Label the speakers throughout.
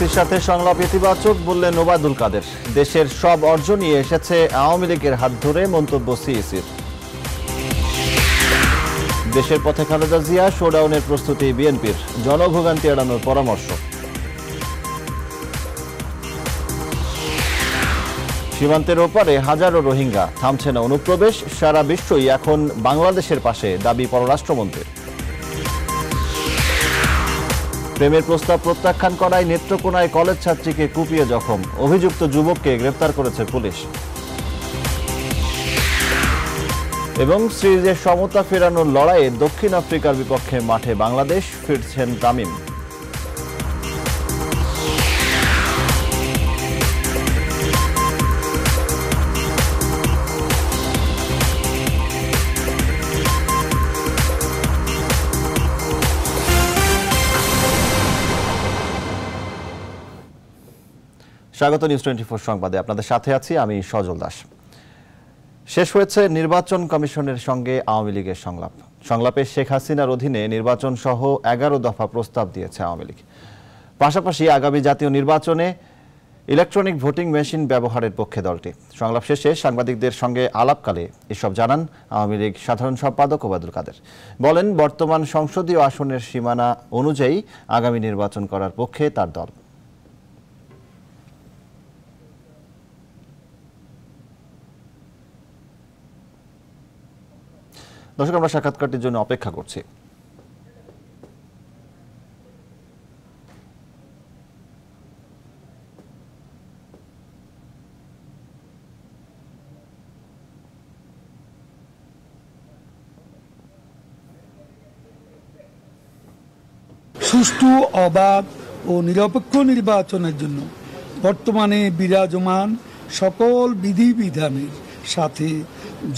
Speaker 1: ডিমোক্রেসির সাথে সংলাপ ইতিবাচক বললেন ওবায়দুল কাদের দেশের সব অর্জন নিয়ে এসেছে আওয়ামী লীগের হাত ধরে মন্তব্য সিএসির দেশের পথে খালেদা জিয়া শোডাউনের প্রস্তুতি বিএনপির জনভোগান্তি এড়ানোর পরামর্শ সীমান্তের ওপারে হাজারো রোহিঙ্গা থামছে না অনুপ্রবেশ সারা বিশ্বই এখন বাংলাদেশের পাশে দাবি পররাষ্ট্রমন্ত্রীর প্রেমের প্রস্তাব প্রত্যাখ্যান করায় নেত্রকোনায় কলেজ ছাত্রীকে কুপিয়ে জখম অভিযুক্ত যুবককে গ্রেপ্তার করেছে পুলিশ এবং সিরিজের সমতা ফেরানোর লড়াইয়ে দক্ষিণ আফ্রিকার বিপক্ষে মাঠে বাংলাদেশ ফিরছেন তামিম স্বাগত নিউজ টোয়েন্টি ফোর সংবাদে আপনাদের সাথে আছি আমি সজল দাস শেষ হয়েছে নির্বাচন কমিশনের সঙ্গে আওয়ামী লীগের সংলাপ সংলাপে শেখ হাসিনার অধীনে নির্বাচন সহ এগারো দফা প্রস্তাব দিয়েছে আওয়ামী লীগ পাশাপাশি আগামী জাতীয় নির্বাচনে ইলেকট্রনিক ভোটিং মেশিন ব্যবহারের পক্ষে দলটি সংলাপ শেষে সাংবাদিকদের সঙ্গে আলাপকালে এসব জানান আওয়ামী লীগ সাধারণ সম্পাদক ওবায়দুল কাদের বলেন বর্তমান সংসদীয় আসনের সীমানা অনুযায়ী আগামী নির্বাচন করার পক্ষে তার দল দর্শক আমরা সাক্ষাৎকারটির জন্য অপেক্ষা করছি
Speaker 2: সুষ্ঠু অবাধ ও নিরপেক্ষ নির্বাচনের জন্য বর্তমানে বিরাজমান সকল বিধিবিধানের সাথে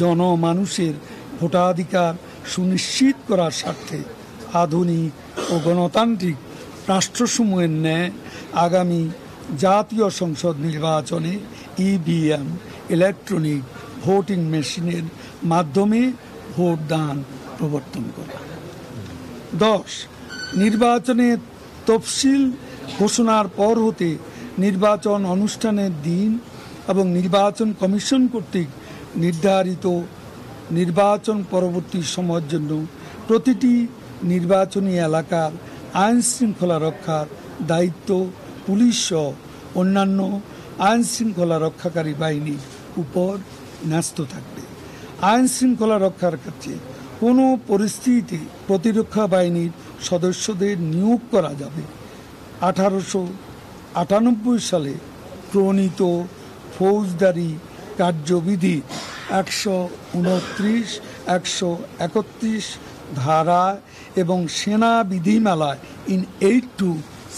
Speaker 2: জনমানুষের ভোটাধিকার সুনিশ্চিত করার স্বার্থে আধুনিক ও গণতান্ত্রিক রাষ্ট্রসমূহের ন্যায় আগামী জাতীয় সংসদ নির্বাচনে ইভিএম ইলেকট্রনিক ভোটিং মেশিনের মাধ্যমে ভোটদান প্রবর্তন করা দশ নির্বাচনে তফসিল ঘোষণার পর হতে নির্বাচন অনুষ্ঠানের দিন এবং নির্বাচন কমিশন কর্তৃক নির্ধারিত নির্বাচন পরবর্তী সময়ের জন্য প্রতিটি নির্বাচনী এলাকার আইন শৃঙ্খলা রক্ষার দায়িত্ব পুলিশ সহ অন্যান্য আইন শৃঙ্খলা রক্ষাকারী বাহিনীর উপর ন্যস্ত থাকবে আইন শৃঙ্খলা রক্ষার ক্ষেত্রে কোনো পরিস্থিতিতে প্রতিরক্ষা বাহিনীর সদস্যদের নিয়োগ করা যাবে আঠারোশো আটানব্বই সালে প্রণীত ফৌজদারি কার্যবিধি একশো উনত্রিশ একশো একত্রিশ ধারা এবং সেনা বিধিমালায় in aid to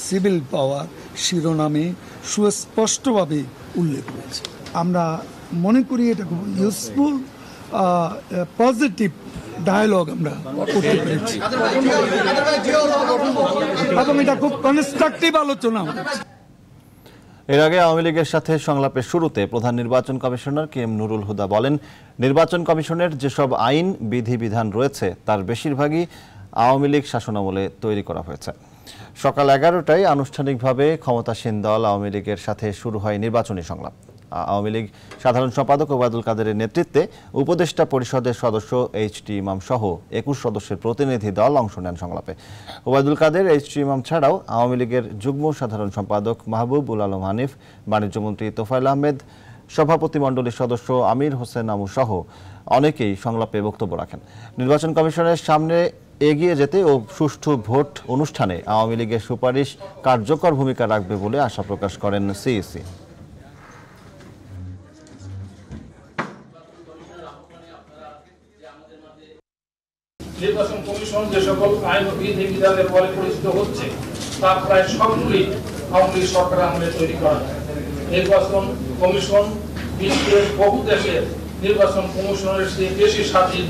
Speaker 2: civil power শিরোনামে সুস্পষ্টভাবে উল্লেখ রয়েছে আমরা মনে করি এটা খুব ইউজফুল
Speaker 1: পজিটিভ ডায়ালগ আমরা
Speaker 2: করতে পেরেছি এবং এটা খুব কনস্ট্রাকটিভ আলোচনা
Speaker 1: এর আগে আওয়ামী লীগের সাথে সংলাপের শুরুতে প্রধান নির্বাচন commissioner K M Nurul Huda বলেন নির্বাচন কমিশনের যেসব আইন বিধিবিধান রয়েছে তার বেশিরভাগই আওয়ামী লীগ শাসনামলে তৈরি করা হয়েছে সকাল এগারোটায় আনুষ্ঠানিকভাবে ক্ষমতাসীন দল আওয়ামী লীগের সাথে শুরু হয় নির্বাচনী সংলাপ আওয়ামী লীগ সাধারণ সম্পাদক ওবায়দুল কাদেরের নেতৃত্বে উপদেষ্টা পরিষদের সদস্য এইচ টি ইমাম সহ একুশ সদস্যের প্রতিনিধি দল অংশ নেন সংলাপে ওবায়দুল কাদের এইচ টি ইমাম ছাড়াও আওয়ামী লীগের যুগ্ম সাধারণ সম্পাদক মাহবুবুল আলম হানিফ বাণিজ্যমন্ত্রী তোফায়ল আহমেদ সভাপতিমণ্ডলীর সদস্য আমির হোসেন আমু সহ অনেকেই সংলাপে বক্তব্য রাখেন নির্বাচন কমিশনের সামনে এগিয়ে যেতে ও সুষ্ঠু ভোট অনুষ্ঠানে আওয়ামী লীগের সুপারিশ কার্যকর ভূমিকা রাখবে বলে আশা প্রকাশ করেন সিইসি
Speaker 2: নির্বাচন কমিশন যে সকল আইন ও বিধিবিধানের ফলে পরিচিত হচ্ছে তা প্রায় সবগুলি আওয়ামী লীগ সরকার আমলে তৈরি করা নির্বাচন কমিশন বিশ্বের বহু দেশের নির্বাচন কমিশনের চেয়ে বেশি স্বাধীন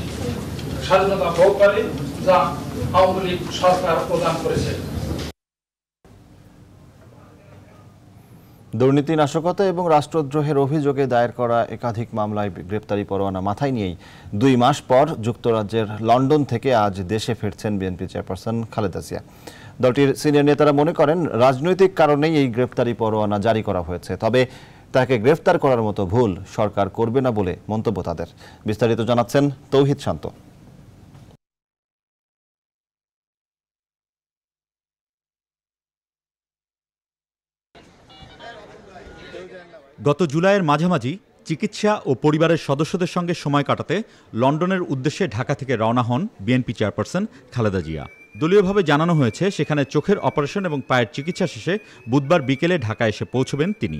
Speaker 2: স্বাধীনতা ভোগ করে যা আওয়ামী লীগ সরকার প্রদান করেছে
Speaker 1: দুর্নীতি নাশকতা এবং রাষ্ট্রদ্রোহের অভিযোগে দায়ের করা একাধিক মামলায় গ্রেপ্তারি পরোয়ানা মাথায় নিয়েই দুই মাস পর যুক্তরাজ্যের লন্ডন থেকে আজ দেশে ফিরছেন বিএনপি চেয়ারপারসন খালেদা জিয়া দলটির সিনিয়র নেতারা মনে করেন রাজনৈতিক কারণেই এই গ্রেপ্তারি পরোয়ানা জারি করা হয়েছে তবে তাকে গ্রেফতার করার মতো ভুল সরকার করবে না বলে মন্তব্য তাদের বিস্তারিত জানাচ্ছেন তৌহিদ শান্ত
Speaker 3: গত জুলাইয়ের মাঝামাঝি চিকিৎসা ও পরিবারের সদস্যদের সঙ্গে সময় কাটাতে লন্ডনের উদ্দেশ্যে ঢাকা থেকে রওনা হন বিএনপি চেয়ারপারসন খালেদা জিয়া দলীয়ভাবে জানানো হয়েছে সেখানে চোখের অপারেশন এবং পায়ের চিকিৎসা শেষে বুধবার বিকেলে ঢাকা এসে পৌঁছবেন তিনি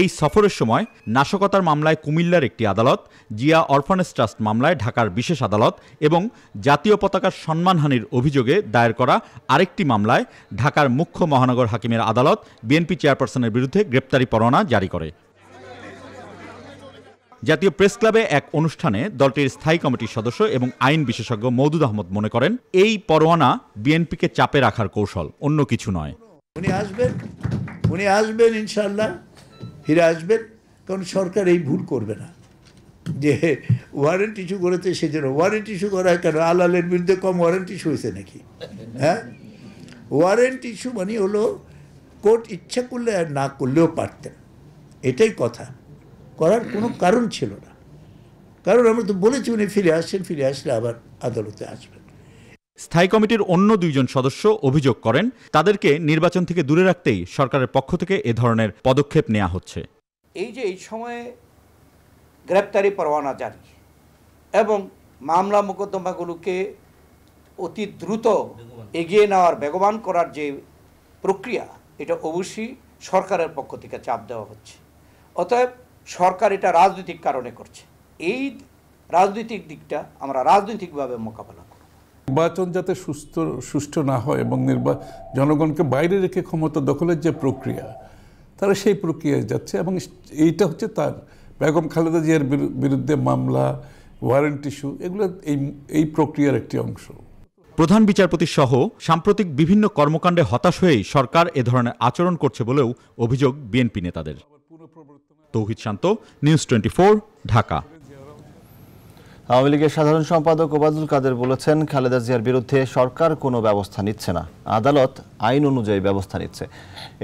Speaker 3: এই সফরের সময় নাশকতার মামলায় কুমিল্লার একটি আদালত জিয়া অরফানেস ট্রাস্ট মামলায় ঢাকার বিশেষ আদালত এবং জাতীয় পতাকার সম্মানহানির অভিযোগে দায়ের করা আরেকটি মামলায় ঢাকার মুখ্য মহানগর হাকিমের আদালত বিএনপি চেয়ারপারসনের বিরুদ্ধে গ্রেপ্তারি পরোয়ানা জারি করে জাতীয় প্রেস ক্লাবে এক অনুষ্ঠানে দলটির স্থায়ী কমিটির সদস্য এবং আইন বিশেষজ্ঞ মৌদুদ আহমদ মনে করেন এই পরোয়ানা বিএনপিকে চাপে রাখার কৌশল অন্য কিছু নয়
Speaker 2: উনি আসবেন উনি আসবেন ইনশাল্লাহ ফিরে আসবেন কারণ সরকার এই ভুল করবে না যে ওয়ারেন্ট ইস্যু করেছে জন্য ওয়ারেন্ট ইস্যু করা হয় কেন আলালের বিরুদ্ধে কম ওয়ারেন্ট ইস্যু হয়েছে নাকি হ্যাঁ ওয়ারেন্ট ইস্যু মানে হলো কোর্ট ইচ্ছা করলে আর না করলেও পারতেন এটাই কথা করার কোনো কারণ ছিল না কারণ আমরা তো বলেছি উনি ফিরে আসছেন ফিরে আসলে আবার আদালতে আসবেন স্থায়ী কমিটির
Speaker 3: অন্য দুইজন সদস্য অভিযোগ করেন তাদেরকে নির্বাচন থেকে দূরে রাখতেই সরকারের পক্ষ থেকে এ ধরনের পদক্ষেপ নেওয়া হচ্ছে
Speaker 4: এই যে এই সময়ে গ্রেপ্তারি পরোয়ানা জারি এবং মামলা মোকদ্দমাগুলোকে অতি দ্রুত এগিয়ে নেওয়ার বেগবান করার যে প্রক্রিয়া এটা অবশ্যই সরকারের পক্ষ থেকে চাপ দেওয়া হচ্ছে অতএব সরকার এটা রাজনৈতিক কারণে করছে এই রাজনৈতিক দিকটা আমরা রাজনৈতিকভাবে মোকাবেলা
Speaker 5: নির্বাচন যাতে সুস্থ সুষ্ঠু না হয় এবং নির্বা জনগণকে বাইরে রেখে ক্ষমতা দখলের যে প্রক্রিয়া
Speaker 2: তারা সেই প্রক্রিয়ায় যাচ্ছে এবং এইটা হচ্ছে তার বেগম খালেদা জিয়ার বিরুদ্ধে মামলা ওয়ারেন্ট ইস্যু এগুলো এই এই প্রক্রিয়ার একটি অংশ প্রধান বিচারপতি
Speaker 3: সহ সাম্প্রতিক বিভিন্ন কর্মকাণ্ডে হতাশ হয়েই সরকার এ ধরনের আচরণ করছে বলেও অভিযোগ
Speaker 1: বিএনপি নেতাদের তৌহিদ শান্ত নিউজ টোয়েন্টি ঢাকা আওয়ামী লীগের সাধারণ সম্পাদক ওবায়দুল কাদের বলেছেন খালেদা জিয়ার বিরুদ্ধে সরকার কোনো ব্যবস্থা নিচ্ছে না আদালত আইন অনুযায়ী ব্যবস্থা নিচ্ছে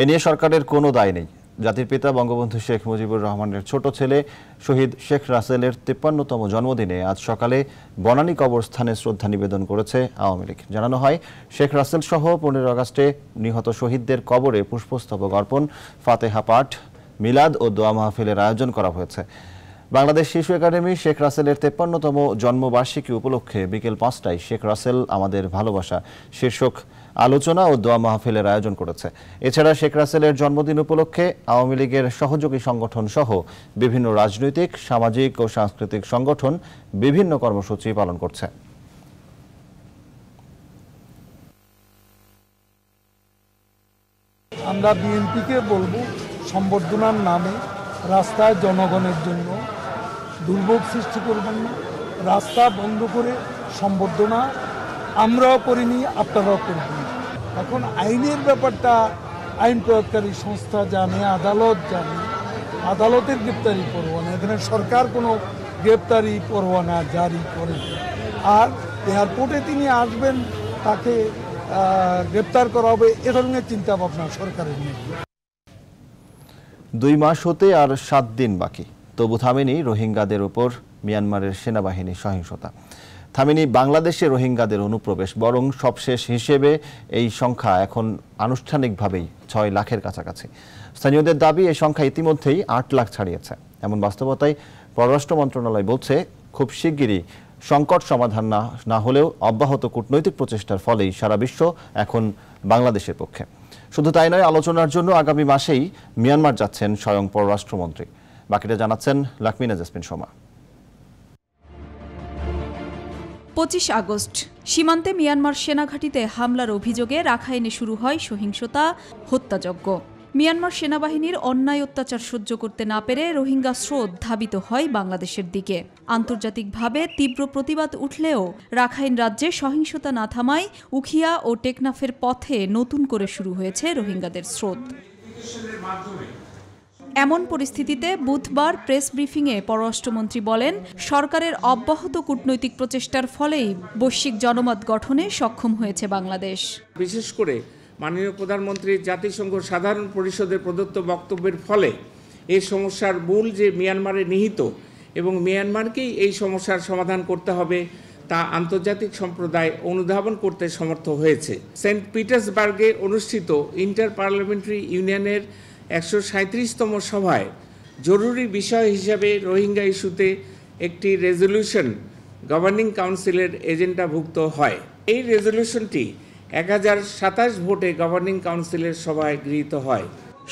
Speaker 1: এ নিয়ে সরকারের কোনো দায় নেই জাতির পিতা বঙ্গবন্ধু শেখ মুজিবুর রহমানের ছোট ছেলে শহীদ শেখ রাসেলের তিপ্পান্নতম জন্মদিনে আজ সকালে বনানী কবরস্থানে শ্রদ্ধা নিবেদন করেছে আওয়ামী লীগ জানানো হয় শেখ রাসেল সহ পনেরো আগস্টে নিহত শহীদদের কবরে পুষ্পস্তবক অর্পণ ফাতেহা পাঠ মিলাদ ও দোয়া মাহফিলের আয়োজন করা হয়েছে বাংলাদেশ শিশু একাডেমি শেখ রাসেলের তেপ্পান্নতম জন্মবার্ষিকী উপলক্ষে বিকেল পাঁচটায় শেখ রাসেল আমাদের ভালোবাসা শীর্ষক আলোচনা ও দোয়া মাহফিলের আয়োজন করেছে এছাড়া শেখ রাসেলের জন্মদিন উপলক্ষে আওয়ামী লীগের সহযোগী সংগঠন সহ বিভিন্ন রাজনৈতিক সামাজিক ও সাংস্কৃতিক সংগঠন বিভিন্ন কর্মসূচি পালন করছে
Speaker 2: আমরা বিএনপিকে বলবো সম্বর্ধনার নামে রাস্তায় জনগণের জন্য দুর্ভোগ সৃষ্টি করবেন না রাস্তা বন্ধ করে সম্বর্ধনা আমরাও করিনি আপনারাও করবেন এখন আইনের ব্যাপারটা আইন প্রয়োগকারী সংস্থা জানে আদালত জানে আদালতের গ্রেপ্তারি পরোয়ানা এখানে সরকার কোনো গ্রেপ্তারি পরোয়ানা জারি করে আর এয়ারপোর্টে তিনি আসবেন তাকে গ্রেপ্তার করা হবে এ ধরনের চিন্তা ভাবনা সরকারের নেই
Speaker 1: দুই মাস হতে আর সাত দিন বাকি তবু থামেনি রোহিঙ্গাদের উপর মিয়ানমারের সেনাবাহিনী সহিংসতা থামেনি বাংলাদেশে রোহিঙ্গাদের অনুপ্রবেশ বরং সবশেষ হিসেবে এই সংখ্যা এখন আনুষ্ঠানিকভাবেই ছয় লাখের কাছাকাছি স্থানীয়দের দাবি এই সংখ্যা ইতিমধ্যেই আট লাখ ছাড়িয়েছে এমন বাস্তবতায় পররাষ্ট্র মন্ত্রণালয় বলছে খুব শিগগিরই সংকট সমাধান না না হলেও অব্যাহত কূটনৈতিক প্রচেষ্টার ফলেই সারা বিশ্ব এখন বাংলাদেশের পক্ষে শুধু তাই নয় আলোচনার জন্য আগামী মাসেই মিয়ানমার যাচ্ছেন স্বয়ং পররাষ্ট্রমন্ত্রী বাকিটা জানাচ্ছেন লাকমিনা জাসমিন শর্মা
Speaker 6: পঁচিশ আগস্ট সীমান্তে মিয়ানমার সেনাঘাটিতে হামলার অভিযোগে রাখাইনে শুরু হয় সহিংসতা হত্যাযজ্ঞ মিয়ানমার সেনাবাহিনীর অন্যায় অত্যাচার সহ্য করতে না পেরে রোহিঙ্গা স্রোত ধাবিত হয় বাংলাদেশের দিকে আন্তর্জাতিকভাবে তীব্র প্রতিবাদ উঠলেও রাখাইন রাজ্যে সহিংসতা না থামায় উখিয়া ও টেকনাফের পথে নতুন করে শুরু হয়েছে রোহিঙ্গাদের স্রোত এমন পরিস্থিতিতে বুধবার প্রেস ব্রিফিংয়ে পররাষ্ট্রমন্ত্রী বলেন সরকারের অব্যাহত কূটনৈতিক প্রচেষ্টার ফলেই বৈশ্বিক জনমত গঠনে সক্ষম হয়েছে বাংলাদেশ
Speaker 5: বিশেষ করে মাননীয় প্রধানমন্ত্রী জাতিসংঘ সাধারণ পরিষদের প্রদত্ত বক্তব্যের ফলে এই সমস্যার মূল যে মিয়ানমারে নিহিত এবং মিয়ানমারকেই এই সমস্যার সমাধান করতে হবে তা আন্তর্জাতিক সম্প্রদায় অনুধাবন করতে সমর্থ হয়েছে সেন্ট পিটার্সবার্গে অনুষ্ঠিত ইন্টার পার্লামেন্টারি ইউনিয়নের একশো সাঁত্রিশতম সভায় জরুরি বিষয় হিসাবে রোহিঙ্গা ইস্যুতে একটি রেজলিউশন গভর্নিং কাউন্সিলের এজেন্ডাভুক্ত হয় এই রেজলিউশনটি এক হাজার সাতাশ ভোটে গভর্নিং কাউন্সিলের সভায় গৃহীত হয়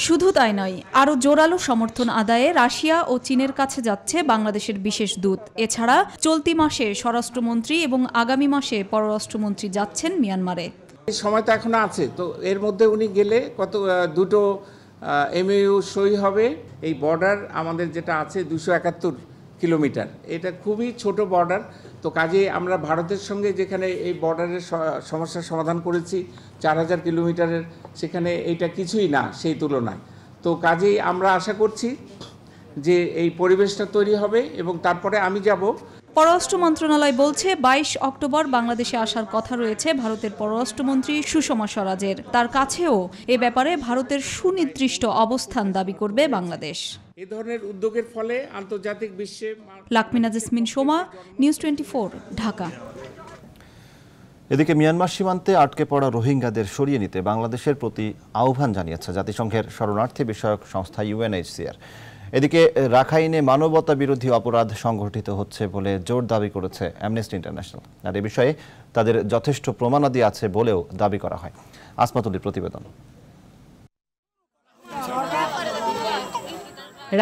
Speaker 5: শুধু তাই
Speaker 6: নয় আরও জোরালো সমর্থন আদায়ে রাশিয়া ও চীনের কাছে যাচ্ছে বাংলাদেশের বিশেষ দূত এছাড়া চলতি মাসে স্বরাষ্ট্রমন্ত্রী এবং আগামী মাসে পররাষ্ট্রমন্ত্রী যাচ্ছেন মিয়ানমারে
Speaker 5: সময় তো এখনো আছে তো এর মধ্যে উনি গেলে কত দুটো এমইউ সই হবে এই বর্ডার আমাদের যেটা আছে দুশো একাত্তর কিলোমিটার এটা খুবই ছোট বর্ডার তো কাজে আমরা ভারতের সঙ্গে যেখানে এই বর্ডারের সমস্যার সমাধান করেছি চার হাজার কিলোমিটারের সেখানে এটা কিছুই না সেই তুলনায় তো কাজেই আমরা আশা করছি যে এই পরিবেশটা তৈরি হবে এবং তারপরে আমি যাব
Speaker 6: পররাষ্ট্র মন্ত্রণালয় বলছে ২২ অক্টোবর বাংলাদেশে আসার কথা রয়েছে ভারতের পররাষ্ট্রমন্ত্রী সুষমা স্বরাজের তার কাছেও এ ব্যাপারে ভারতের সুনির্দিষ্ট অবস্থান দাবি করবে বাংলাদেশ
Speaker 5: এ ধরনের উদ্যোগের ফলে আন্তর্জাতিক বিশ্বে
Speaker 6: লাকমিনা জেসমিন সোমা নিউজ টোয়েন্টি ঢাকা
Speaker 1: এদিকে মিয়ানমার সীমান্তে আটকে পড়া রোহিঙ্গাদের সরিয়ে নিতে বাংলাদেশের প্রতি আহ্বান জানিয়েছে জাতিসংঘের শরণার্থী বিষয়ক সংস্থা ইউএনএইচসিআর এদিকে রাখাইনে মানবতা বিরোধী অপরাধ সংঘটিত হচ্ছে বলে জোর দাবি করেছে অ্যামনেস্টি ইন্টারন্যাশনাল আর এ বিষয়ে তাদের যথেষ্ট প্রমাণাদি আছে বলেও দাবি করা হয় আসমাতুলির প্রতিবেদন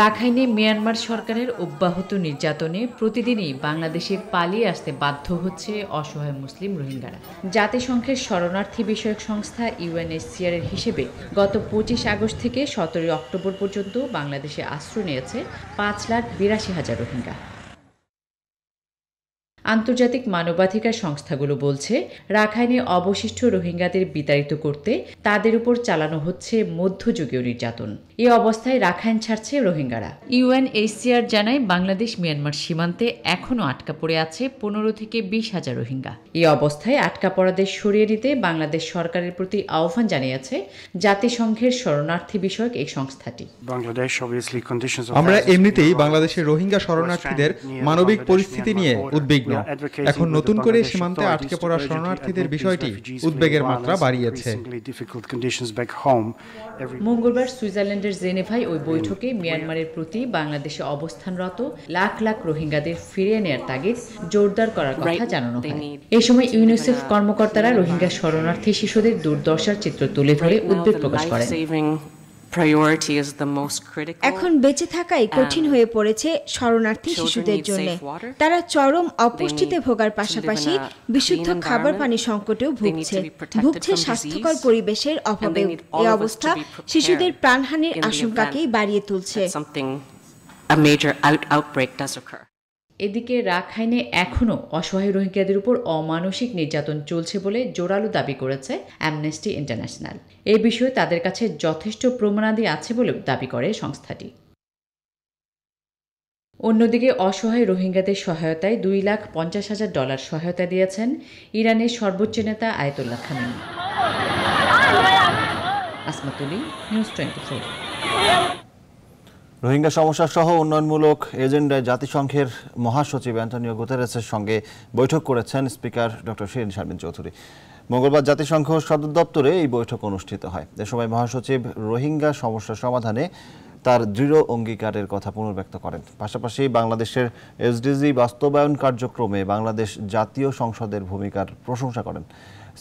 Speaker 7: রাখাইনে মিয়ানমার সরকারের অব্যাহত নির্যাতনে প্রতিদিনই বাংলাদেশে পালিয়ে আসতে বাধ্য হচ্ছে অসহায় মুসলিম রোহিঙ্গারা জাতিসংঘের শরণার্থী বিষয়ক সংস্থা ইউএনএসসিআর এর হিসেবে গত পঁচিশ আগস্ট থেকে সতেরোই অক্টোবর পর্যন্ত বাংলাদেশে আশ্রয় নিয়েছে পাঁচ লাখ বিরাশি হাজার রোহিঙ্গা আন্তর্জাতিক মানবাধিকার সংস্থাগুলো বলছে রাখাইনে অবশিষ্ট রোহিঙ্গাদের বিতাড়িত করতে তাদের উপর চালানো হচ্ছে মধ্যযুগীয় নির্যাতন এ অবস্থায় রাখাইন ছাড়ছে রোহিঙ্গারা ইউএনএইচসিআর জানায় বাংলাদেশ মিয়ানমার সীমান্তে এখনও আটকা পড়ে আছে পনেরো থেকে বিশ হাজার রোহিঙ্গা এ অবস্থায় আটকা পড়াদের সরিয়ে দিতে বাংলাদেশ সরকারের প্রতি আহ্বান জানিয়েছে জাতিসংঘের শরণার্থী বিষয়ক এই সংস্থাটি
Speaker 4: আমরা এমনিতেই বাংলাদেশের রোহিঙ্গা শরণার্থীদের মানবিক
Speaker 7: পরিস্থিতি নিয়ে উদ্বিগ্ন এখন নতুন করে সীমান্তে আটকে পড়া শরণার্থীদের বিষয়টি উদ্বেগের মাত্রা বাড়িয়েছে মঙ্গলবার সুইজারল্যান্ডের যুক্তরাষ্ট্রের জেনেভায় ওই বৈঠকে মিয়ানমারের প্রতি বাংলাদেশে অবস্থানরত লাখ লাখ রোহিঙ্গাদের ফিরিয়ে নেয়ার তাগিদ জোরদার করার কথা জানানো হয় এ সময় ইউনিসেফ কর্মকর্তারা রোহিঙ্গা শরণার্থী শিশুদের দুর্দশার চিত্র তুলে ধরে উদ্বেগ প্রকাশ করেন
Speaker 6: এখন বেঁচে থাকাই কঠিন হয়ে পড়েছে শরণার্থী শিশুদের জন্য তারা চরম অপুষ্টিতে ভোগার পাশাপাশি বিশুদ্ধ খাবার পানি সংকটেও ভুগছে
Speaker 7: ভুগছে স্বাস্থ্যকর পরিবেশের অভাবে এই অবস্থা শিশুদের প্রাণহানির আশঙ্কাকেই বাড়িয়ে তুলছে A major out outbreak does occur. এদিকে রাখাইনে এখনও অসহায় রোহিঙ্গাদের উপর অমানসিক নির্যাতন চলছে বলে জোরালো দাবি করেছে অ্যামনেস্টি ইন্টারন্যাশনাল এ বিষয়ে তাদের কাছে যথেষ্ট প্রমাণাদি আছে বলেও দাবি করে সংস্থাটি অন্যদিকে অসহায় রোহিঙ্গাদের সহায়তায় দুই লাখ পঞ্চাশ হাজার ডলার সহায়তা দিয়েছেন ইরানের সর্বোচ্চ নেতা আয়তুল্লাহ খামিনি আসমাতুলি নিউজ টোয়েন্টি
Speaker 1: রোহিঙ্গা সমস্যা সহ উন্নয়নমূলক এজেন্ডায় জাতিসংঘের মহাসচিব অ্যান্টনিও গুতেরেসের সঙ্গে বৈঠক করেছেন স্পিকার ডক্টর শিরিন শারমিন চৌধুরী মঙ্গলবার জাতিসংঘ সদর দপ্তরে এই বৈঠক অনুষ্ঠিত হয় এ সময় মহাসচিব রোহিঙ্গা সমস্যা সমাধানে তার দৃঢ় অঙ্গীকারের কথা পুনর্ব্যক্ত করেন পাশাপাশি বাংলাদেশের এসডিজি বাস্তবায়ন কার্যক্রমে বাংলাদেশ জাতীয় সংসদের ভূমিকার প্রশংসা করেন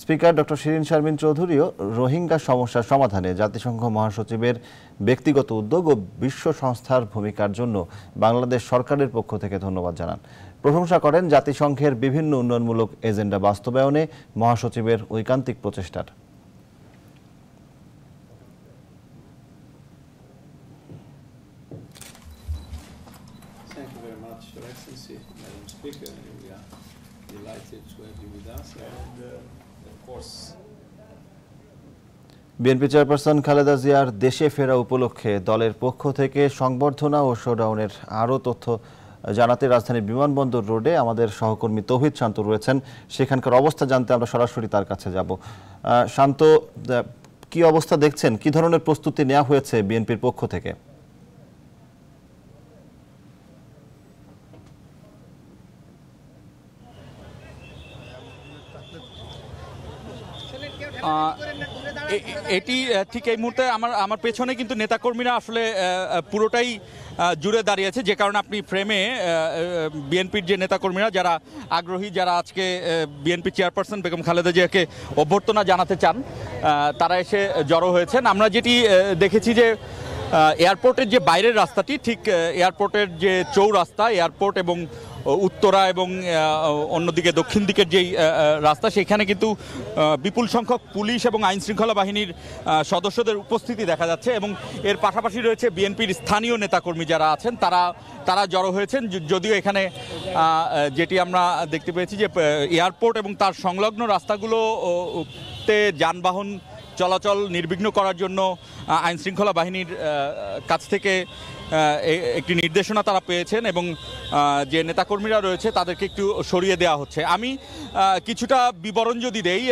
Speaker 1: স্পিকার ডক্টর শিরিন শারমিন চৌধুরীও রোহিঙ্গা সমস্যার সমাধানে জাতিসংঘ মহাসচিবের ব্যক্তিগত উদ্যোগ ও বিশ্ব সংস্থার ভূমিকার জন্য বাংলাদেশ সরকারের পক্ষ থেকে ধন্যবাদ জানান প্রশংসা করেন জাতিসংঘের বিভিন্ন উন্নয়নমূলক এজেন্ডা বাস্তবায়নে মহাসচিবের ঐকান্তিক প্রচেষ্টার
Speaker 2: Excellency, Madam Speaker, we are delighted to have you with us. And, uh,
Speaker 1: BNP chairperson Khaleda জিয়ার দেশে ফেরা উপলক্ষে দলের পক্ষ থেকে সংবর্ধনা ও শোডাউনের আরও তথ্য জানাতে রাজধানীর বিমানবন্দর রোডে আমাদের সহকর্মী তৌহিদ শান্ত রয়েছেন সেখানকার অবস্থা জানতে আমরা সরাসরি তার কাছে যাব শান্ত কি অবস্থা দেখছেন কি ধরনের প্রস্তুতি নেওয়া হয়েছে বিএনপির পক্ষ থেকে
Speaker 2: এটি ঠিক এই
Speaker 3: মুহূর্তে আমার আমার পেছনে কিন্তু নেতাকর্মীরা আসলে পুরোটাই জুড়ে দাঁড়িয়েছে যে কারণে আপনি ফ্রেমে বিএনপির যে নেতাকর্মীরা যারা আগ্রহী যারা আজকে বিএনপি চেয়ারপারসন বেগম খালেদা জিয়াকে অভ্যর্থনা জানাতে চান তারা এসে জড়ো হয়েছেন আমরা যেটি দেখেছি যে এয়ারপোর্টের যে বাইরের রাস্তাটি ঠিক এয়ারপোর্টের যে চৌরাস্তা এয়ারপোর্ট এবং উত্তরা এবং অন্যদিকে দক্ষিণ দিকের যেই রাস্তা সেখানে কিন্তু বিপুল সংখ্যক পুলিশ এবং আইন শৃঙ্খলা বাহিনীর সদস্যদের উপস্থিতি দেখা যাচ্ছে এবং এর পাশাপাশি রয়েছে বিএনপির স্থানীয় নেতাকর্মী যারা আছেন তারা তারা জড়ো হয়েছেন যদিও এখানে যেটি আমরা দেখতে পেয়েছি যে এয়ারপোর্ট এবং তার সংলগ্ন রাস্তাগুলো তে যানবাহন চলাচল নির্বিঘ্ন করার জন্য আইনশৃঙ্খলা বাহিনীর কাছ থেকে একটি নির্দেশনা তারা পেয়েছেন এবং যে নেতাকর্মীরা রয়েছে তাদেরকে একটু সরিয়ে দেওয়া হচ্ছে আমি কিছুটা বিবরণ যদি দেই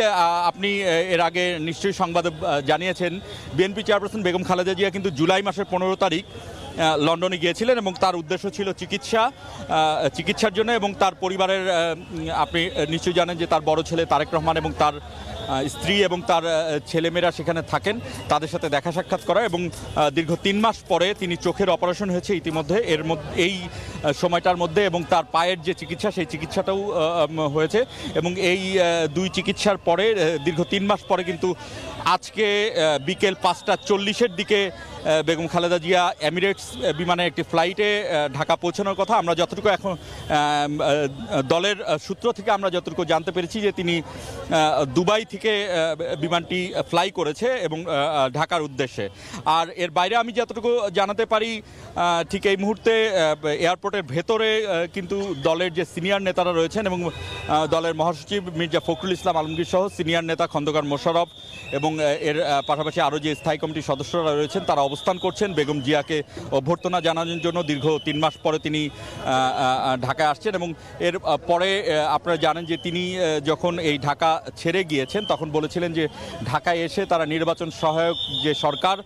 Speaker 3: আপনি এর আগে নিশ্চয়ই সংবাদে জানিয়েছেন বিএনপি চেয়ারপারসন বেগম খালেদা জিয়া কিন্তু জুলাই মাসের পনেরো তারিখ লন্ডনে গিয়েছিলেন এবং তার উদ্দেশ্য ছিল চিকিৎসা চিকিৎসার জন্য এবং তার পরিবারের আপনি নিশ্চয়ই জানেন যে তার বড় ছেলে তারেক রহমান এবং তার স্ত্রী এবং তার ছেলেমেয়েরা সেখানে থাকেন তাদের সাথে দেখা সাক্ষাৎ করা এবং দীর্ঘ তিন মাস পরে তিনি চোখের অপারেশন হয়েছে ইতিমধ্যে এর মধ্যে এই সময়টার মধ্যে এবং তার পায়ের যে চিকিৎসা সেই চিকিৎসাটাও হয়েছে এবং এই দুই চিকিৎসার পরে দীর্ঘ তিন মাস পরে কিন্তু আজকে বিকেল পাঁচটা চল্লিশের দিকে বেগম খালেদা জিয়া এমিরেটস বিমানে একটি ফ্লাইটে ঢাকা পৌঁছানোর কথা আমরা যতটুকু এখন দলের সূত্র থেকে আমরা যতটুকু জানতে পেরেছি যে তিনি দুবাই থেকে বিমানটি ফ্লাই করেছে এবং ঢাকার উদ্দেশ্যে আর এর বাইরে আমি যতটুকু জানাতে পারি ঠিক এই মুহূর্তে এয়ারপোর্টের ভেতরে কিন্তু দলের যে সিনিয়র নেতারা রয়েছেন এবং দলের মহাসচিব মির্জা ফখরুল ইসলাম আলমগীর সহ সিনিয়র নেতা খন্দকার মোশারফ এবং এর পাশাপাশি আরও যে স্থায়ী কমিটির সদস্যরা রয়েছেন তারা অবস্থান করছেন বেগম জিয়াকে অভ্যর্থনা জানানোর জন্য দীর্ঘ তিন মাস পরে তিনি ঢাকায় আসছেন এবং এর পরে আপনারা জানেন যে তিনি যখন এই ঢাকা ছেড়ে গিয়েছেন তখন বলেছিলেন যে ঢাকায় এসে তারা নির্বাচন সহায়ক যে সরকার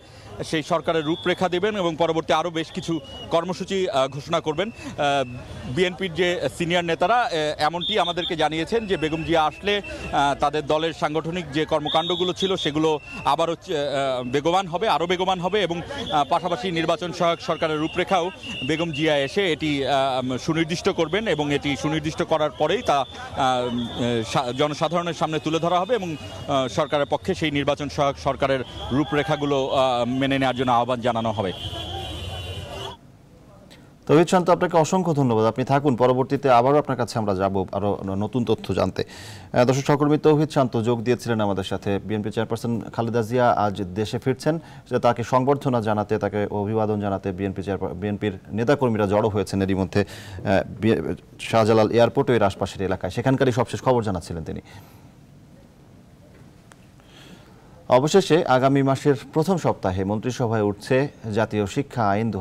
Speaker 3: সেই সরকারের রূপরেখা দেবেন এবং পরবর্তী আরও বেশ কিছু কর্মসূচি ঘোষণা করবেন বিএনপির যে সিনিয়র নেতারা এমনটি আমাদেরকে জানিয়েছেন যে বেগম জিয়া আসলে তাদের দলের সাংগঠনিক যে কর্মকাণ্ডগুলো ছিল সেগুলো আবারও বেগবান হবে আরও বেগবান হবে এবং পাশাপাশি নির্বাচন সহায়ক সরকারের রূপরেখাও বেগম জিয়া এসে এটি সুনির্দিষ্ট করবেন এবং এটি সুনির্দিষ্ট করার পরেই তা জনসাধারণের সামনে তুলে ধরা হবে এবং সরকারের পক্ষে সেই নির্বাচন সহায়ক সরকারের রূপরেখাগুলো মেনে মেনে নেওয়ার জন্য আহ্বান জানানো হবে
Speaker 1: তবে শান্ত আপনাকে অসংখ্য ধন্যবাদ আপনি থাকুন পরবর্তীতে আবারও আপনার কাছে আমরা যাব আরও নতুন তথ্য জানতে দর্শক সহকর্মী তৌহিদ শান্ত যোগ দিয়েছিলেন আমাদের সাথে বিএনপি চেয়ারপারসন খালেদা জিয়া আজ দেশে ফিরছেন তাকে সংবর্ধনা জানাতে তাকে অভিবাদন জানাতে বিএনপি চেয়ার বিএনপির নেতাকর্মীরা জড়ো হয়েছেন এরই মধ্যে শাহজালাল এয়ারপোর্টের এর আশপাশের এলাকায় সেখানকারই সবশেষ খবর জানাচ্ছিলেন তিনি অবশেষে আগামী মাসের প্রথম সপ্তাহে মন্ত্রিসভায় উঠছে জাতীয় শিক্ষা আইন দু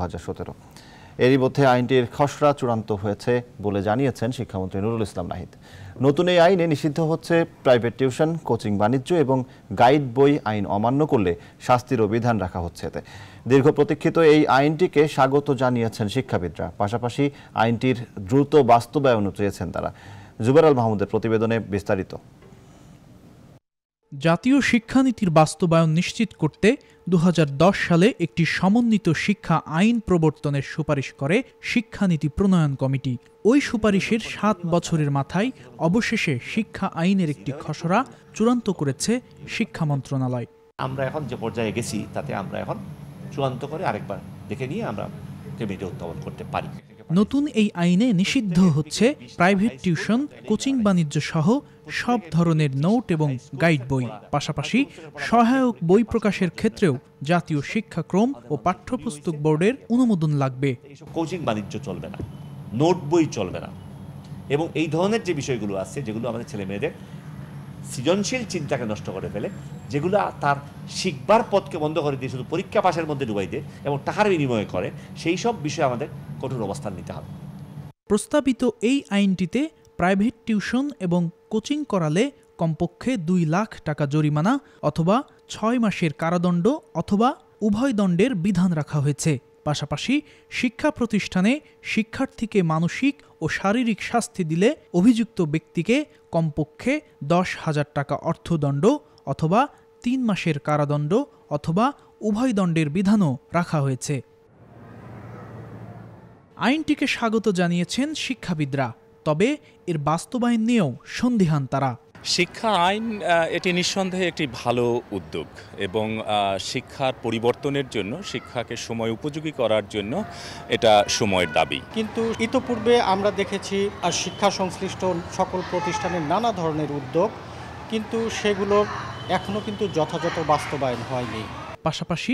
Speaker 1: এরই মধ্যে আইনটির খসড়া চূড়ান্ত হয়েছে বলে জানিয়েছেন শিক্ষামন্ত্রী নুরুল ইসলাম নাহিদ নতুন এই আইনে নিষিদ্ধ হচ্ছে প্রাইভেট টিউশন কোচিং বাণিজ্য এবং গাইড বই আইন অমান্য করলে শাস্তিরও বিধান রাখা হচ্ছে এতে দীর্ঘ প্রতীক্ষিত এই আইনটিকে স্বাগত জানিয়েছেন শিক্ষাবিদরা পাশাপাশি আইনটির দ্রুত বাস্তবায়নও চেয়েছেন তারা জুবেরাল মাহমুদের প্রতিবেদনে বিস্তারিত
Speaker 8: জাতীয় শিক্ষানীতির বাস্তবায়ন নিশ্চিত করতে দু সালে একটি সমন্বিত শিক্ষা আইন প্রবর্তনের সুপারিশ করে শিক্ষানীতি প্রণয়ন কমিটি ওই সুপারিশের সাত বছরের মাথায় অবশেষে শিক্ষা আইনের একটি খসড়া চূড়ান্ত করেছে শিক্ষা মন্ত্রণালয়
Speaker 9: আমরা এখন যে পর্যায়ে গেছি তাতে আমরা এখন চূড়ান্ত করে আরেকবার দেখে নিয়ে আমরা উত্থাপন করতে পারি
Speaker 8: নতুন এই আইনে নিষিদ্ধ হচ্ছে প্রাইভেট টিউশন কোচিং বাণিজ্য সহ সব ধরনের নোট এবং গাইড বই পাশাপাশি সহায়ক বই প্রকাশের ক্ষেত্রেও জাতীয় শিক্ষাক্রম ও পাঠ্যপুস্তক বোর্ডের অনুমোদন লাগবে কোচিং বাণিজ্য চলবে না নোট বই চলবে না
Speaker 9: এবং এই ধরনের যে বিষয়গুলো আছে যেগুলো আমাদের ছেলে মেয়েদের সৃজনশীল চিন্তাকে নষ্ট করে ফেলে যেগুলো তার শিখবার পথকে বন্ধ করে দিয়ে শুধু পরীক্ষা পাশের মধ্যে ডুবাই দেয় এবং টাকার বিনিময় করে সেই সব বিষয়ে আমাদের কঠোর অবস্থান নিতে হবে
Speaker 8: প্রস্তাবিত এই আইনটিতে প্রাইভেট টিউশন এবং কোচিং করালে কমপক্ষে দুই লাখ টাকা জরিমানা অথবা ছয় মাসের কারাদণ্ড অথবা উভয় দণ্ডের বিধান রাখা হয়েছে পাশাপাশি শিক্ষা প্রতিষ্ঠানে শিক্ষার্থীকে মানসিক ও শারীরিক শাস্তি দিলে অভিযুক্ত ব্যক্তিকে কমপক্ষে দশ হাজার টাকা অর্থদণ্ড অথবা তিন মাসের কারাদণ্ড অথবা উভয় দণ্ডের বিধানও রাখা হয়েছে আইনটিকে স্বাগত জানিয়েছেন শিক্ষাবিদরা তবে এর বাস্তবায়ন নিয়েও সন্দিহান তারা
Speaker 5: শিক্ষা আইন এটি নিঃসন্দেহে
Speaker 3: একটি ভালো উদ্যোগ এবং শিক্ষার পরিবর্তনের জন্য শিক্ষাকে সময় উপযোগী করার জন্য এটা সময়ের দাবি
Speaker 9: কিন্তু ইতোপূর্বে আমরা দেখেছি শিক্ষা সংশ্লিষ্ট সকল প্রতিষ্ঠানের নানা ধরনের উদ্যোগ কিন্তু সেগুলোর
Speaker 8: এখনও কিন্তু যথাযথ বাস্তবায়ন হয়নি পাশাপাশি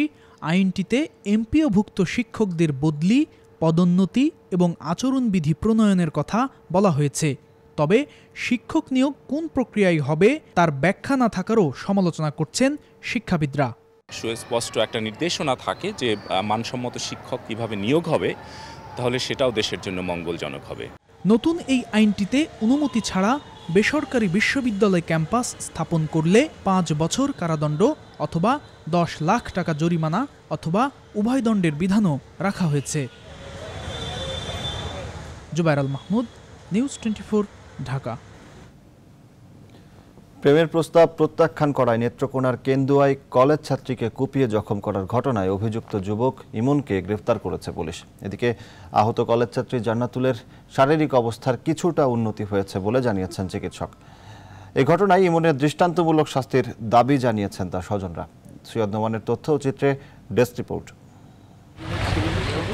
Speaker 8: আইনটিতে এমপিওভুক্ত শিক্ষকদের বদলি পদোন্নতি এবং আচরণবিধি প্রণয়নের কথা বলা হয়েছে তবে শিক্ষক নিয়োগ কোন প্রক্রিয়ায় হবে তার ব্যাখ্যা না থাকারও সমালোচনা করছেন শিক্ষাবিদরা
Speaker 3: সুস্পষ্ট একটা নির্দেশনা থাকে যে মানসম্মত শিক্ষক কিভাবে নিয়োগ হবে তাহলে সেটাও দেশের জন্য মঙ্গলজনক হবে
Speaker 8: নতুন এই আইনটিতে অনুমতি ছাড়া বেসরকারি বিশ্ববিদ্যালয় ক্যাম্পাস স্থাপন করলে পাঁচ বছর কারাদণ্ড অথবা দশ লাখ টাকা জরিমানা অথবা উভয় দণ্ডের বিধানও রাখা হয়েছে জুবাইর আল মাহমুদ নিউজ টোয়েন্টি ঢাকা
Speaker 1: প্রেমের প্রস্তাব প্রত্যাখ্যান করায় নেত্রকোনার কেন্দুয়াই কলেজ ছাত্রীকে কুপিয়ে জখম করার ঘটনায় অভিযুক্ত যুবক ইমনকে গ্রেফতার করেছে পুলিশ এদিকে আহত কলেজ ছাত্রী জান্নাতুলের শারীরিক অবস্থার কিছুটা উন্নতি হয়েছে বলে জানিয়েছেন চিকিৎসক এ ঘটনায় ইমনের দৃষ্টান্তমূলক শাস্তির দাবি জানিয়েছেন তার স্বজনরা সৈয়দ নোমানের তথ্য ও চিত্রে ডেস্ক রিপোর্ট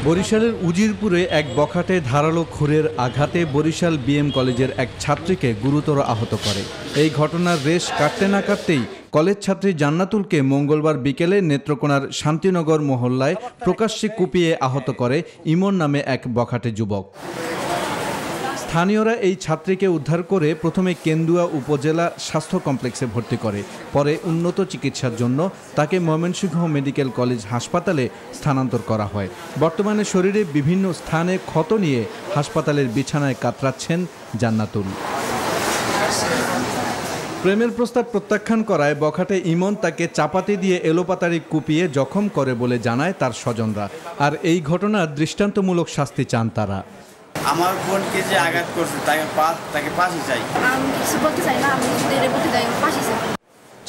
Speaker 4: বরিশালের উজিরপুরে এক বখাটে ধারালো খুরের আঘাতে বরিশাল বিএম কলেজের এক ছাত্রীকে গুরুতর আহত করে এই ঘটনার রেশ কাটতে না কাটতেই কলেজ ছাত্রী জান্নাতুলকে মঙ্গলবার বিকেলে নেত্রকোনার শান্তিনগর মহল্লায় প্রকাশ্যে কুপিয়ে আহত করে ইমন নামে এক বখাটে যুবক স্থানীয়রা এই ছাত্রীকে উদ্ধার করে প্রথমে কেন্দুয়া উপজেলা স্বাস্থ্য কমপ্লেক্সে ভর্তি করে পরে উন্নত চিকিৎসার জন্য তাকে ময়মনসিংহ মেডিকেল কলেজ হাসপাতালে স্থানান্তর করা হয় বর্তমানে শরীরে বিভিন্ন স্থানে ক্ষত নিয়ে হাসপাতালের বিছানায় কাতরাচ্ছেন জান্নাতুল প্রেমের প্রস্তাব প্রত্যাখ্যান করায় বখাটে ইমন তাকে চাপাতি দিয়ে এলোপাতাড়ি কুপিয়ে জখম করে বলে জানায় তার স্বজনরা আর এই ঘটনার দৃষ্টান্তমূলক শাস্তি চান তারা
Speaker 9: আমার বোনকে যে আঘাত করছে তাকে তাকে পাশে চাই
Speaker 6: আমি কিছু বলতে চাই না আমি চাই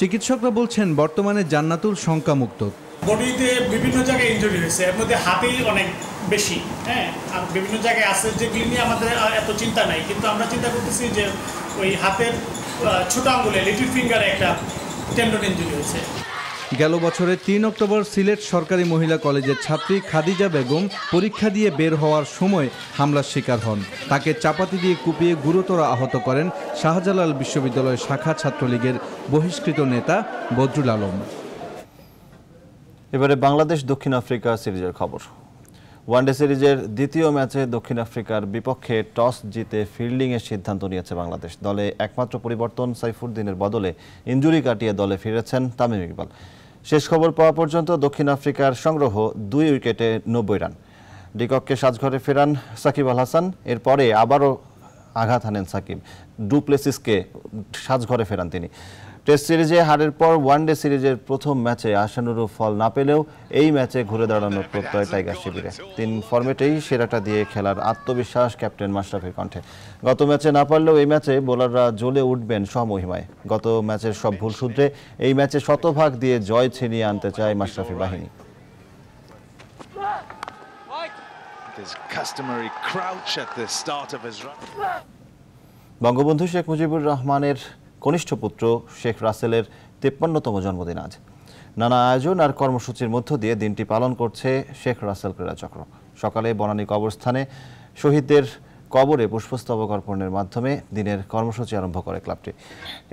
Speaker 4: চিকিৎসকরা বলছেন বর্তমানে জান্নাতুল শঙ্কামুক্ত
Speaker 9: বডিতে বিভিন্ন জায়গায় ইনজুরি হয়েছে এর মধ্যে হাতেই অনেক বেশি হ্যাঁ আর বিভিন্ন জায়গায় আছে যে নিয়ে আমাদের এত চিন্তা নাই কিন্তু আমরা চিন্তা করতেছি যে ওই হাতের ছোট আঙ্গুলে লিটিল ফিঙ্গারে একটা টেন্ডন ইঞ্জুরি হয়েছে
Speaker 4: গেল বছরের তিন অক্টোবর সিলেট সরকারি মহিলা কলেজের ছাত্রী খাদিজা বেগম পরীক্ষা দিয়ে বের হওয়ার সময় হামলার শিকার হন তাকে চাপাতি দিয়ে কুপিয়ে গুরুতর আহত করেন শাহজালাল বিশ্ববিদ্যালয় শাখা ছাত্রলীগের বহিষ্কৃত নেতা
Speaker 1: বদরুল আলম এবারে বাংলাদেশ দক্ষিণ আফ্রিকা সিরিজের খবর ওয়ানডে সিরিজের দ্বিতীয় ম্যাচে দক্ষিণ আফ্রিকার বিপক্ষে টস জিতে ফিল্ডিংয়ের সিদ্ধান্ত নিয়েছে বাংলাদেশ দলে একমাত্র পরিবর্তন সাইফুদ্দিনের বদলে ইঞ্জুরি কাটিয়ে দলে ফিরেছেন তামিম ইকবাল শেষ খবর পাওয়া পর্যন্ত দক্ষিণ আফ্রিকার সংগ্রহ দুই উইকেটে নব্বই রান ডিককে সাজঘরে ফেরান সাকিব আল হাসান এরপরে আবারও আঘাত হানেন সাকিব ডুপ্লেসিসকে সাজঘরে ফেরান তিনি টেস্ট সিরিজে হারের পর ওয়ানডে সিরিজের প্রথম ম্যাচে আশানুরূপ ফল না পেলেও এই ম্যাচে ঘুরে দাঁড়ানোর প্রত্যয় টাইগার শিবিরে তিন ফর্মেটেই সেরাটা দিয়ে খেলার আত্মবিশ্বাস ক্যাপ্টেন মাশরাফির কণ্ঠে গত ম্যাচে না পারলেও এই ম্যাচে বোলাররা জ্বলে উঠবেন সমহিমায় গত ম্যাচের সব ভুল শুধরে এই ম্যাচে শতভাগ দিয়ে জয় ছিনিয়ে আনতে চায় মাশরাফি বাহিনী বঙ্গবন্ধু শেখ মুজিবুর রহমানের কনিষ্ঠ পুত্র শেখ রাসেলের তেপ্পান্নতম জন্মদিন আজ নানা আয়োজন আর কর্মসূচির মধ্য দিয়ে দিনটি পালন করছে শেখ রাসেল ক্রীড়াচক্র সকালে বনানী কবরস্থানে শহীদদের কবরে পুষ্পস্তবক অর্পণের মাধ্যমে দিনের কর্মসূচি আরম্ভ করে ক্লাবটি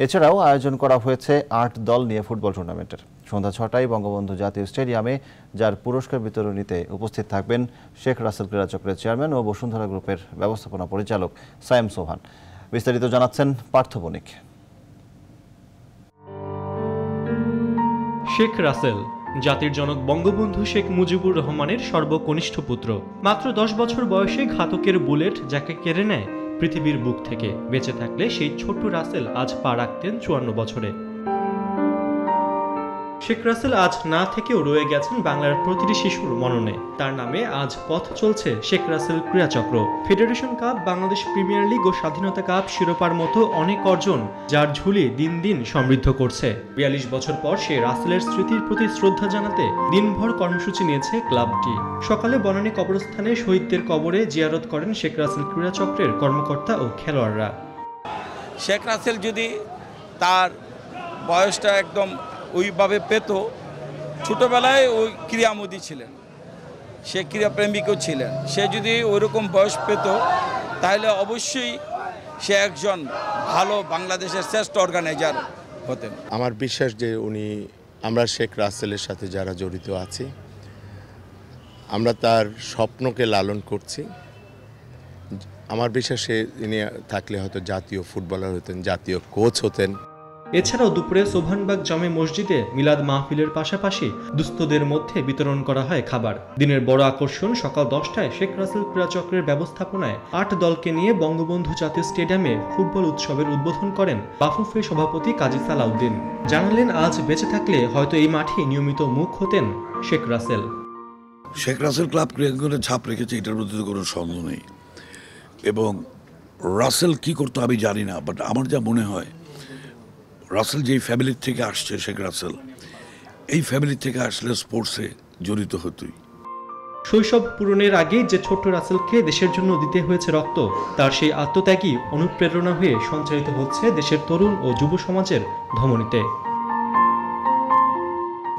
Speaker 1: এছাড়াও আয়োজন করা হয়েছে আট দল নিয়ে ফুটবল টুর্নামেন্টের সন্ধ্যা ছটায় বঙ্গবন্ধু জাতীয় স্টেডিয়ামে যার পুরস্কার বিতরণীতে উপস্থিত থাকবেন শেখ রাসেল ক্রীড়াচক্রের চেয়ারম্যান ও বসুন্ধরা গ্রুপের ব্যবস্থাপনা পরিচালক সায়েম সোহান বিস্তারিত জানাচ্ছেন পার্থ বণিক
Speaker 9: শেখ রাসেল জাতির জনক বঙ্গবন্ধু শেখ মুজিবুর রহমানের সর্বকনিষ্ঠ পুত্র মাত্র দশ বছর বয়সে ঘাতকের বুলেট যাকে কেড়ে নেয় পৃথিবীর বুক থেকে বেঁচে থাকলে সেই ছোট্ট রাসেল আজ পা রাখতেন চুয়ান্ন বছরে শেখ রাসেল আজ না থেকেও রয়ে গেছেন বাংলার প্রতিটি শিশুর মননে তার নামে আজ পথ চলছে Sheikh Russell Krirachakra federation cup Bangladesh premier league ও স্বাধীনতা কাপ শিরোপার মতো অনেক অর্জন যার ঝুলি দিন দিন সমৃদ্ধ করছে বিয়াল্লিশ বছর পর সে রাসেলের স্মৃতির প্রতি শ্রদ্ধা জানাতে দিনভর কর্মসূচি নিয়েছে ক্লাবটি সকালে বনানী কবরস্থানে শহীদদের কবরে জিয়ারত করেন শেখ রাসেল ক্রীড়াচক্রের কর্মকর্তা ও খেলোয়াড়রা
Speaker 3: শেখ রাসেল যদি তার বয়সটা একদম ওইভাবে পেত ছোটোবেলায় ওই ক্রিয়ামোদী ছিলেন সে প্রেমিকও ছিলেন সে যদি ওইরকম বয়স পেত তাহলে অবশ্যই সে একজন ভালো বাংলাদেশের শ্রেষ্ঠ অর্গানাইজার
Speaker 5: হতেন আমার বিশ্বাস যে উনি আমরা শেখ রাসেলের সাথে যারা জড়িত আছি আমরা তার স্বপ্নকে লালন করছি আমার বিশ্বাসে ইনি থাকলে হয়তো জাতীয় ফুটবলার হতেন জাতীয় কোচ হতেন এছাড়াও
Speaker 9: দুপুরে সোভানবাগ জামে মসজিদে মিলাদ মাহফিলের পাশাপাশি দুস্থদের মধ্যে বিতরণ করা হয় খাবার দিনের বড় আকর্ষণ সকাল দশটায় শেখ রাসেল ক্রীড়াচক্রের ব্যবস্থাপনায় আট দলকে নিয়ে বঙ্গবন্ধু জাতীয় স্টেডিয়ামে ফুটবল উৎসবের উদ্বোধন করেন বাফুফের সভাপতি কাজী সালাউদ্দিন জানালেন আজ বেঁচে থাকলে হয়তো এই মাঠে নিয়মিত মুখ হতেন শেখ রাসেল শেখ রাসেল ক্লাব
Speaker 2: ক্রিয়াঙ্গনে ছাপ রেখেছে এটার প্রতি কোনো সন্দেহ নেই এবং রাসেল কি করতো আমি জানি না বাট আমার যা মনে হয় রাসেল যেই ফ্যামিলির থেকে আসছে শেখ রাসেল এই ফ্যামিলি থেকে আসলে স্পোর্টসে জড়িত হতোই
Speaker 9: শৈশব পূরণের আগে যে ছোট্ট রাসেলকে দেশের জন্য দিতে হয়েছে রক্ত তার সেই আত্মত্যাগই অনুপ্রেরণা হয়ে সঞ্চালিত হচ্ছে দেশের তরুণ ও যুব সমাজের ধমনীতে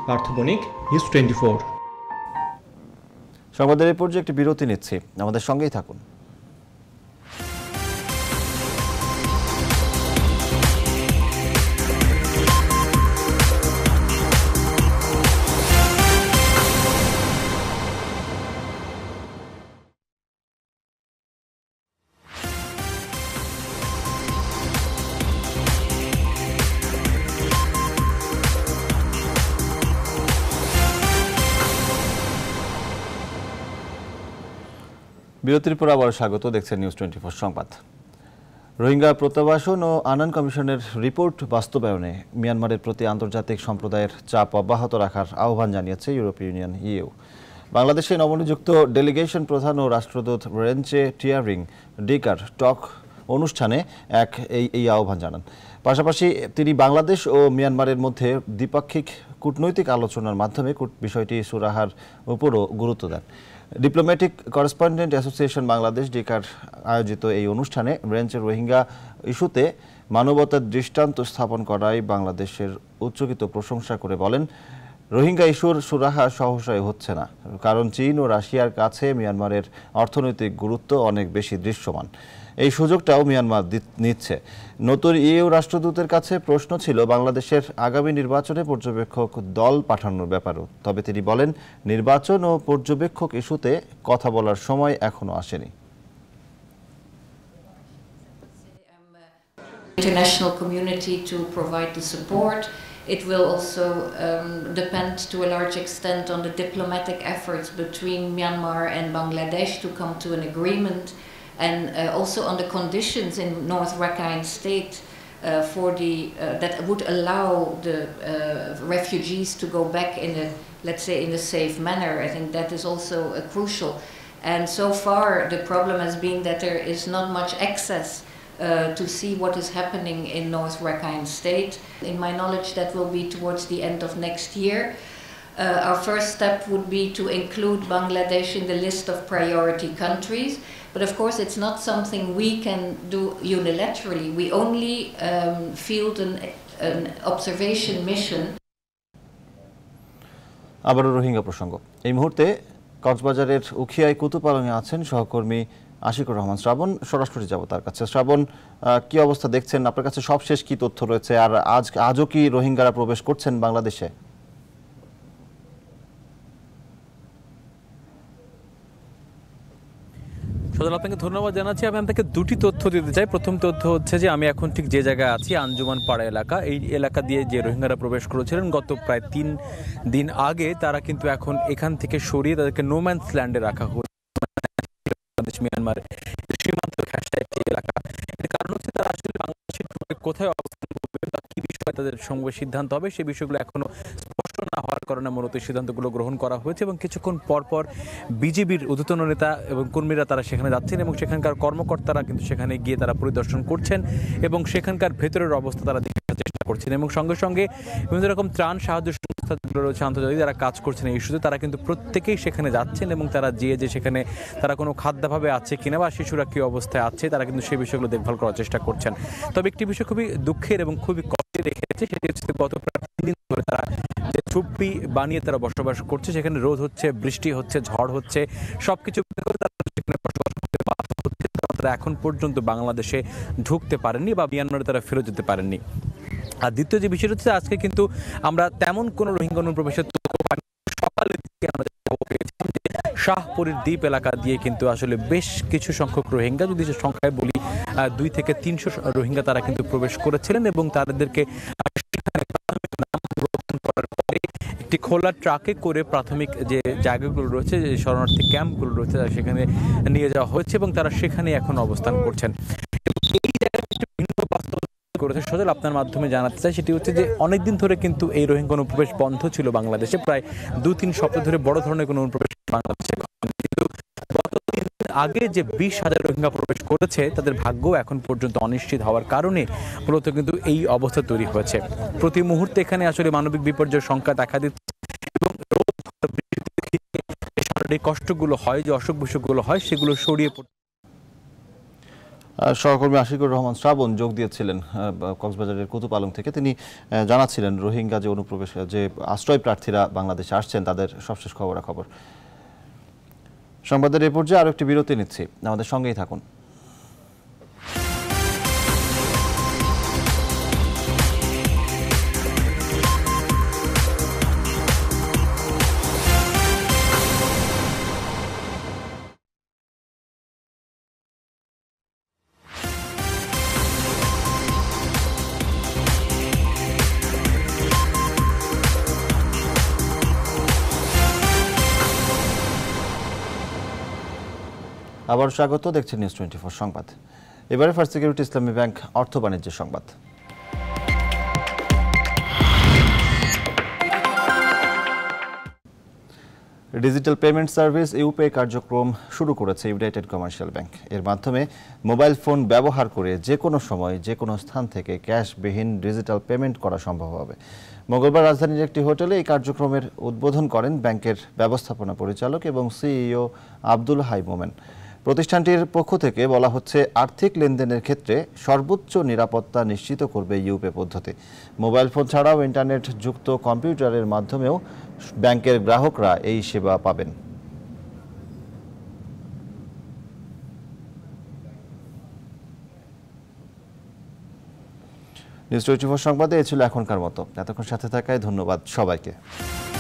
Speaker 1: পার্থ নিউজ টোয়েন্টি ফোর সংবাদের এই পর্যায়ে একটি বিরতি নিচ্ছে আমাদের সঙ্গেই থাকুন বিরতির পর আবার স্বাগত দেখছেন নিউজ টোয়েন্টি ফোর সংবাদ রোহিঙ্গা প্রত্যাবাসন ও আনান কমিশনের রিপোর্ট বাস্তবায়নে মিয়ানমারের প্রতি আন্তর্জাতিক সম্প্রদায়ের চাপ অব্যাহত রাখার আহ্বান জানিয়েছে ইউরোপীয় ইউনিয়ন ইউ বাংলাদেশে নবনিযুক্ত ডেলিগেশন প্রধান ও রাষ্ট্রদূত রেঞ্চে টিয়ারিং ডিকার টক অনুষ্ঠানে এক এই এই আহ্বান জানান পাশাপাশি তিনি বাংলাদেশ ও মিয়ানমারের মধ্যে দ্বিপাক্ষিক কূটনৈতিক আলোচনার মাধ্যমে বিষয়টি সুরাহার উপরও গুরুত্ব দেন ডিপ্লোম্যাটিক করেসপন্ডেন্ট অ্যাসোসিয়েশন বাংলাদেশ ডিকার আয়োজিত এই অনুষ্ঠানে ব্রেঞ্চের রোহিঙ্গা ইস্যুতে মানবতার দৃষ্টান্ত স্থাপন করায় বাংলাদেশের উচ্চকিত প্রশংসা করে বলেন রোহিঙ্গা ইস্যুর সুরাহা সহসায় হচ্ছে না কারণ চীন ও রাশিয়ার কাছে মিয়ানমারের অর্থনৈতিক গুরুত্ব অনেক বেশি দৃশ্যমান এই সুযোগটাও মিয়ানমার নিচ্ছে নতুন ইউ রাষ্ট্রদূতের কাছে প্রশ্ন ছিল বাংলাদেশের আগামী নির্বাচনে পর্যবেক্ষক দল পাঠানোর ব্যাপারও তবে তিনি বলেন নির্বাচন ও পর্যবেক্ষক ইস্যুতে কথা বলার সময় এখনো আসেনি
Speaker 7: international community to provide the support. It will also um, depend to a large extent on the diplomatic efforts between Myanmar and Bangladesh to come to an agreement and uh, also on the conditions in North Rakhine State uh, for the uh, that would allow the uh, refugees to go back in a let's say in a safe manner. I think that is also uh, crucial. And so far, the problem has been that there is not much access. Uh, to see what is happening in North Rakhine State. In my knowledge, that will be towards the end of next year. our first step would be to include Bangladesh in the list of priority countries But of course, it's not something we can do unilaterally. We only um, field an, an observation mission.
Speaker 1: আবারও রোহিঙ্গা প্রসঙ্গ এই মুহূর্তে কক্সবাজারের উখিয়ায় কুতুপালংয়ে আছেন সহকর্মী আশিকুর রহমান শ্রাবণ সরাসরি যাব তার কাছে শ্রাবণ কি অবস্থা দেখছেন আপনার কাছে সবশেষ কি তথ্য রয়েছে আর আজ আজও কি রোহিঙ্গারা প্রবেশ করছেন বাংলাদেশে
Speaker 10: সজল আপনাকে ধন্যবাদ জানাচ্ছি আমি আপনাকে দুটি তথ্য দিতে চাই প্রথম তথ্য হচ্ছে যে আমি এখন ঠিক যে জায়গায় আছি আঞ্জুমান পাড়া এলাকা এই এলাকা দিয়ে যে রোহিঙ্গারা প্রবেশ করেছিলেন গত প্রায় তিন দিন আগে তারা কিন্তু এখন এখান থেকে সরিয়ে তাদেরকে নোম্যান্স ল্যান্ডে রাখা হয়েছে বাংলাদেশ মিয়ানমার সীমান্ত একটি এলাকা কারণ হচ্ছে তারা আসলে বাংলাদেশের কোথায় অবস্থান বিষয়ে তাদের সঙ্গে সিদ্ধান্ত হবে সেই বিষয়গুলো এখনও স্পষ্ট না হওয়ার কারণে মূলত সিদ্ধান্তগুলো গ্রহণ করা হয়েছে এবং কিছুক্ষণ পরপর বিজেপির ঊর্ধ্বতন নেতা এবং কর্মীরা তারা সেখানে যাচ্ছেন এবং সেখানকার কর্মকর্তারা কিন্তু সেখানে গিয়ে তারা পরিদর্শন করছেন এবং সেখানকার ভেতরের অবস্থা তারা দেখার চেষ্টা করছেন এবং সঙ্গে সঙ্গে বিভিন্ন রকম ত্রাণ সাহায্য সংস্থাগুলো রয়েছে আন্তর্জাতিক যারা কাজ করছেন এই ইস্যুতে তারা কিন্তু প্রত্যেকেই সেখানে যাচ্ছেন এবং তারা যেয়ে যে সেখানে তারা কোনো খাদ্যাভাবে আছে কিনা বা শিশুরা কী অবস্থায় আছে তারা কিন্তু সেই বিষয়গুলো দেখভাল করার চেষ্টা করছেন তবে একটি বিষয় খুবই দুঃখের এবং খুবই কষ্টে রেখেছে সেটি হচ্ছে গত প্রায় তিন দিন ধরে তারা যে ছুপি বানিয়ে তারা বসবাস করছে সেখানে রোদ হচ্ছে বৃষ্টি হচ্ছে ঝড় হচ্ছে সব কিছু এখন পর্যন্ত বাংলাদেশে ঢুকতে পারেননি বা মিয়ানমারে তারা ফেরত যেতে পারেননি আর দ্বিতীয় যে বিষয় হচ্ছে আজকে কিন্তু আমরা তেমন কোনো রোহিঙ্গা অনুপ্রবেশের সকালের দিকে শাহপুরের দ্বীপ এলাকা দিয়ে কিন্তু আসলে বেশ কিছু সংখ্যক রোহিঙ্গা যদি সে সংখ্যায় বলি দুই থেকে তিনশো রোহিঙ্গা তারা কিন্তু প্রবেশ করেছিলেন এবং তাদেরকে একটি খোলা ট্রাকে করে প্রাথমিক যে জায়গাগুলো রয়েছে যে শরণার্থী ক্যাম্পগুলো রয়েছে সেখানে নিয়ে যাওয়া হয়েছে এবং তারা সেখানে এখন অবস্থান করছেন করেছে সজল আপনার মাধ্যমে জানাতে চাই সেটি হচ্ছে যে অনেকদিন ধরে কিন্তু এই রোহিঙ্গা অনুপ্রবেশ বন্ধ ছিল বাংলাদেশে প্রায় দু তিন সপ্তাহ ধরে বড় ধরনের কোনো অনুপ্রবেশ বাংলাদেশে আগে যে বিশ হাজার রোহিঙ্গা প্রবেশ করেছে তাদের ভাগ্য এখন পর্যন্ত অনিশ্চিত হওয়ার কারণে মূলত কিন্তু এই অবস্থা তৈরি হয়েছে প্রতি মুহূর্তে এখানে আসলে মানবিক বিপর্যয়ের সংখ্যা দেখা দিচ্ছে এবং শারীরিক কষ্টগুলো হয় যে অসুখ বিসুখগুলো হয় সেগুলো সরিয়ে পড়ছে
Speaker 1: সহকর্মী আশিকুর রহমান শ্রাবণ যোগ দিয়েছিলেন কক্সবাজারের কুতুপালং থেকে তিনি জানাচ্ছিলেন রোহিঙ্গা যে অনুপ্রবেশ যে আশ্রয় প্রার্থীরা বাংলাদেশে আসছেন তাদের সবশেষ খবরা খবর সংবাদের এ পর্যায়ে আরও একটি বিরতি নিচ্ছি আমাদের সঙ্গেই থাকুন আবার স্বাগত দেখছেন নিউজ টোয়েন্টি ফোর সংবাদ এবারে ফার্স্ট সিকিউরিটি ইসলামী ব্যাংক অর্থ বাণিজ্য সংবাদ ডিজিটাল পেমেন্ট সার্ভিস ইউপে কার্যক্রম শুরু করেছে ইউনাইটেড কমার্শিয়াল ব্যাংক এর মাধ্যমে মোবাইল ফোন ব্যবহার করে যে কোনো সময় যে কোনো স্থান থেকে ক্যাশবিহীন ডিজিটাল পেমেন্ট করা সম্ভব হবে মঙ্গলবার রাজধানীর একটি হোটেলে এই কার্যক্রমের উদ্বোধন করেন ব্যাংকের ব্যবস্থাপনা পরিচালক এবং সিইও e আব্দুল হাই মোমেন প্রতিষ্ঠানটির পক্ষ থেকে বলা হচ্ছে আর্থিক লেনদেনের ক্ষেত্রে সর্বোচ্চ নিরাপত্তা নিশ্চিত করবে ইউপে পদ্ধতি মোবাইল ফোন ছাড়াও ইন্টারনেট যুক্ত কম্পিউটারের মাধ্যমেও ব্যাংকের গ্রাহকরা এই সেবা পাবেন নিউজ টোয়েন্টি ফোর সংবাদে এ ছিল এখনকার মতো এতক্ষণ সাথে থাকায় ধন্যবাদ সবাইকে